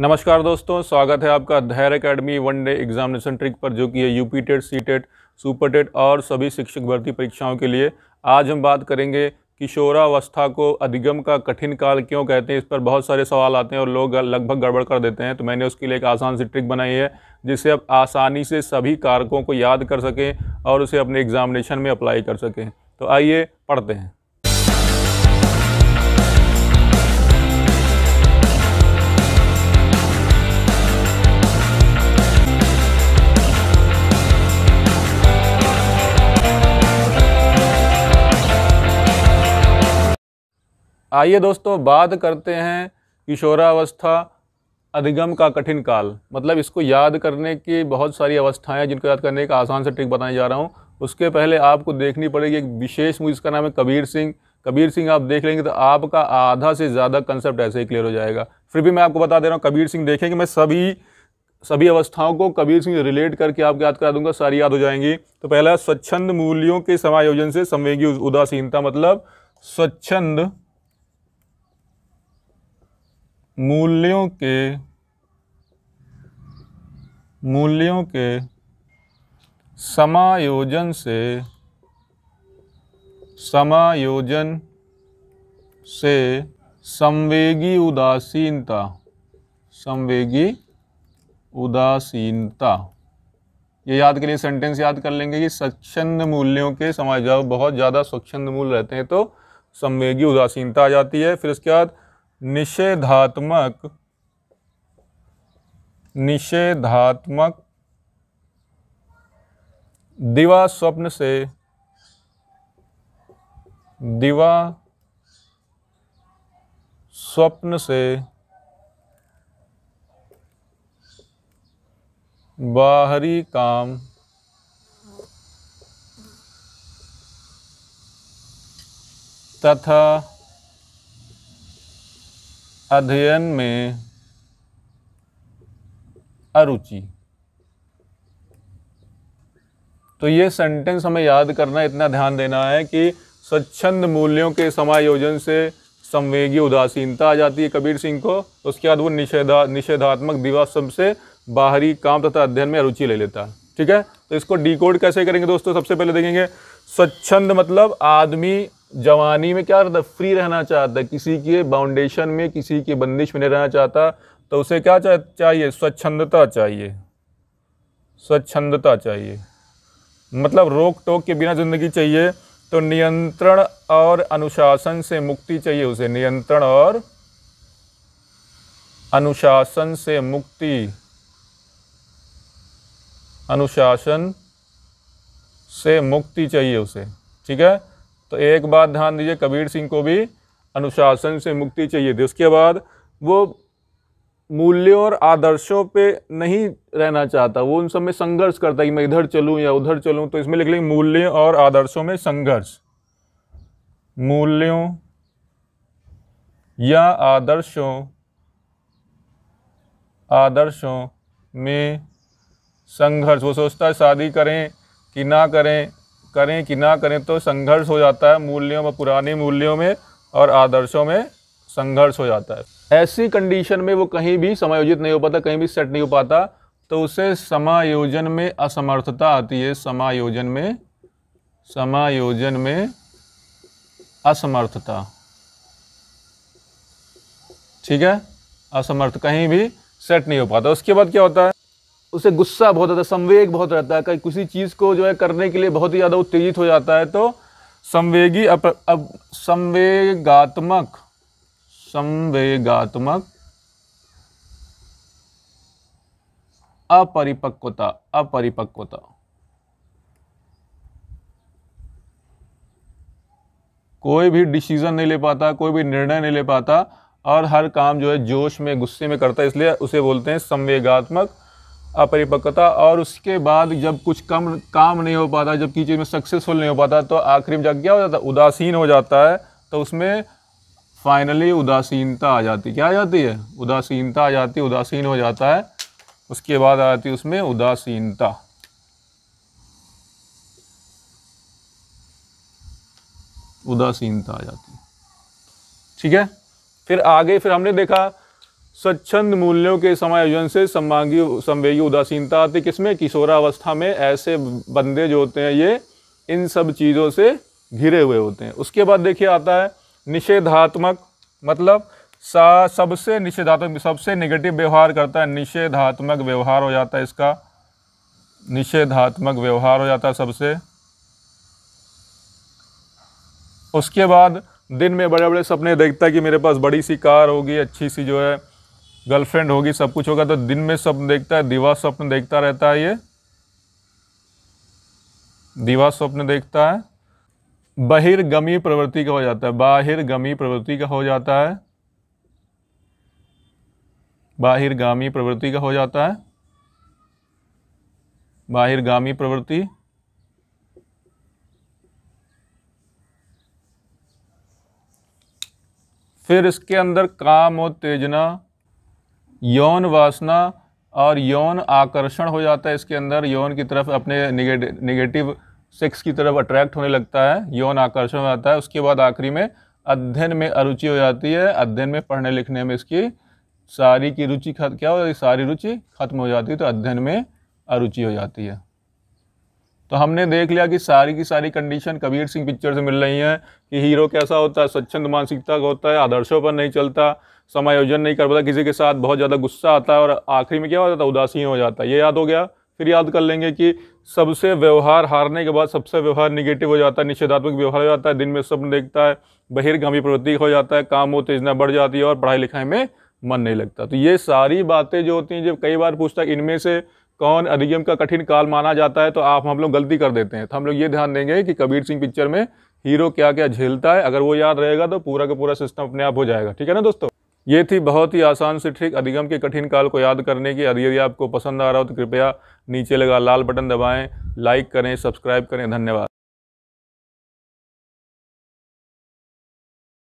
नमस्कार दोस्तों स्वागत है आपका Dhairya academy one day examination trick पर जो कि है UP TET C TET super TET और सभी शिक्षक भर्ती परीक्षाओं के लिए आज हम बात करेंगे किशोरावस्था को अधिगम का कठिन काल क्यों कहते हैं इस पर बहुत सारे सवाल आते हैं और लोग लगभग गड़बड़ कर देते हैं तो मैंने उसके लिए एक आसान सी ट्रिक बनाई है जिससे आप आसानी से सभी कारकों को याद कर सकें और उसे अपने एग्जामिनेशन में अप्लाई कर सकें तो आइए पढ़ते हैं आइए दोस्तों बात करते हैं किशोरावस्था अधिगम का कठिन काल मतलब इसको याद करने की बहुत सारी अवस्थाएं जिनको याद करने का आसान से ट्रिक बताने जा रहा हूँ उसके पहले आपको देखनी पड़ेगी एक विशेष मूवी जिसका नाम है कबीर सिंह कबीर सिंह आप देख लेंगे तो आपका आधा से ज़्यादा कंसेप्ट ऐसे ही क्लियर हो जाएगा फिर भी मैं आपको बता दे रहा हूँ कबीर सिंह देखेंगे मैं सभी सभी अवस्थाओं को कबीर सिंह रिलेट करके आपको याद करा दूंगा सारी याद हो जाएंगी तो पहला स्वच्छंद मूल्यों के समायोजन से संवेगी उदासीनता मतलब स्वच्छंद मूल्यों के मूल्यों के समायोजन से समायोजन से संवेगी उदासीनता संवेगी उदासीनता ये याद के लिए सेंटेंस याद कर लेंगे कि स्वच्छंद मूल्यों के समाज बहुत ज़्यादा स्वच्छंद मूल रहते हैं तो संवेगी उदासीनता आ जाती है फिर उसके बाद निषेधात्मक निषेधात्मक दिवा स्वप्न से दिवा स्वप्न से बाहरी काम तथा अध्ययन में अरुचि तो ये सेंटेंस हमें याद करना इतना ध्यान देना है कि स्वच्छंद मूल्यों के समायोजन से संवेगी उदासीनता आ जाती है कबीर सिंह को उसके बाद वो निषेधा निषेधात्मक दिवा सबसे बाहरी काम तथा अध्ययन में अरुचि ले लेता है ठीक है तो इसको डिकोड कैसे करेंगे दोस्तों सबसे पहले देखेंगे स्वच्छंद मतलब आदमी जवानी में क्या रहता फ्री रहना चाहता किसी के बाउंडेशन में किसी के बंदिश में नहीं रहना चाहता तो उसे क्या चाहिए स्वच्छंदता चाहिए स्वच्छंदता चाहिए मतलब रोक टोक के बिना ज़िंदगी चाहिए तो नियंत्रण और अनुशासन से मुक्ति चाहिए उसे नियंत्रण और अनुशासन से मुक्ति अनुशासन से मुक्ति चाहिए उसे ठीक है तो एक बात ध्यान दीजिए कबीर सिंह को भी अनुशासन से मुक्ति चाहिए थी उसके बाद वो मूल्यों और आदर्शों पे नहीं रहना चाहता वो उन सब में संघर्ष करता कि मैं इधर चलूँ या उधर चलूँ तो इसमें लिख लेंगे मूल्य और आदर्शों में संघर्ष मूल्यों या आदर्शों आदर्शों में संघर्ष वो सोचता है शादी करें कि ना करें करें कि ना करें तो संघर्ष हो जाता है मूल्यों में पुराने मूल्यों में और आदर्शों में संघर्ष हो जाता है ऐसी कंडीशन में वो कहीं भी समायोजित नहीं हो पाता कहीं भी सेट नहीं हो पाता तो उसे समायोजन में असमर्थता आती है समायोजन में समायोजन में असमर्थता ठीक है असमर्थ कहीं भी सेट नहीं हो पाता उसके बाद क्या होता है उसे गुस्सा बहुत रहता है संवेग बहुत रहता है कहीं किसी चीज़ को जो है करने के लिए बहुत ही ज़्यादा उत्तेजित हो जाता है तो संवेगी अप, अब संवेगात्मक संवेगात्मक अपरिपक्वता अपरिपक्वता कोई भी डिसीजन नहीं ले पाता कोई भी निर्णय नहीं ले पाता और हर काम जो है जोश में गुस्से में करता है इसलिए उसे बोलते हैं संवेगात्मक अपरिपक्वता और उसके बाद जब कुछ कम काम नहीं हो पाता जब किसी चीज़ में सक्सेसफुल नहीं हो पाता तो आखिरी में जब क्या हो जाता है उदासीन हो जाता है तो उसमें फाइनली उदासीनता आ जाती क्या आ जाती है उदासीनता आ जाती उदासीन हो जाता है उसके बाद आ जाती उसमें उदासीनता उदासीनता आ जाती ठीक है फिर आगे फिर हमने देखा स्वच्छंद मूल्यों के समायोजन से संभागी संवेगी उदासीनता आती किसमें किशोरावस्था में ऐसे बंदे जो होते हैं ये इन सब चीज़ों से घिरे हुए होते हैं उसके बाद देखिए आता है निषेधात्मक मतलब सा सबसे निषेधात्मक सबसे निगेटिव व्यवहार करता है निषेधात्मक व्यवहार हो जाता है इसका निषेधात्मक व्यवहार हो जाता है सबसे उसके बाद दिन में बड़े बड़े सपने देखता है कि मेरे पास बड़ी सी कार होगी अच्छी सी जो है गर्लफ्रेंड होगी सब कुछ होगा तो दिन में स्वप्न देखता है दीवा स्वप्न देखता रहता है ये दीवा स्वप्न देखता है बहिर्गमी प्रवृत्ति का हो जाता है बाहिर्गमी प्रवृत्ति का हो जाता है बाहिर्गामी प्रवृत्ति का हो जाता है बाहिर्गामी प्रवृत्ति फिर इसके अंदर काम और तेजना यौन वासना और यौन आकर्षण हो जाता है इसके अंदर यौन की तरफ अपने निगेटिव सेक्स की तरफ अट्रैक्ट होने लगता है यौन आकर्षण हो जाता है उसके बाद आखिरी में अध्ययन में अरुचि हो जाती है अध्ययन में पढ़ने लिखने में इसकी सारी की रुचि क्या हो जाती सारी रुचि खत्म हो जाती है तो अध्ययन में अरुचि हो जाती है तो हमने देख लिया कि सारी की सारी कंडीशन कबीर सिंह पिक्चर से मिल रही हैं कि हीरो कैसा होता है स्वच्छंद मानसिकता का होता है आदर्शों पर नहीं चलता समायोजन नहीं कर पाता किसी के साथ बहुत ज़्यादा गुस्सा आता है और आखिरी में क्या हो जाता है उदासीन हो जाता है ये याद हो गया फिर याद कर लेंगे कि सबसे व्यवहार हारने के बाद सबसे व्यवहार निगेटिव हो जाता है निषेधात्मक व्यवहार हो जाता है दिन में स्वप्न देखता है बहिर्गामी प्रवृत्ति हो जाता है काम वो तेजना बढ़ जाती है और पढ़ाई लिखाई में मन नहीं लगता तो ये सारी बातें जो होती हैं जब कई बार पूछता है इनमें से कौन अधिगम का कठिन काल माना जाता है तो आप हम लोग गलती कर देते हैं तो हम लोग ये ध्यान देंगे कि कबीर सिंह पिक्चर में हीरो क्या क्या झेलता है अगर वो याद रहेगा तो पूरा का पूरा सिस्टम अपने आप हो जाएगा ठीक है ना दोस्तों ये थी बहुत ही आसान सी ट्रिक अधिगम के कठिन काल को याद करने की यदि यदि आपको पसंद आ रहा हो तो कृपया नीचे लगा लाल बटन दबाएं लाइक करें सब्सक्राइब करें धन्यवाद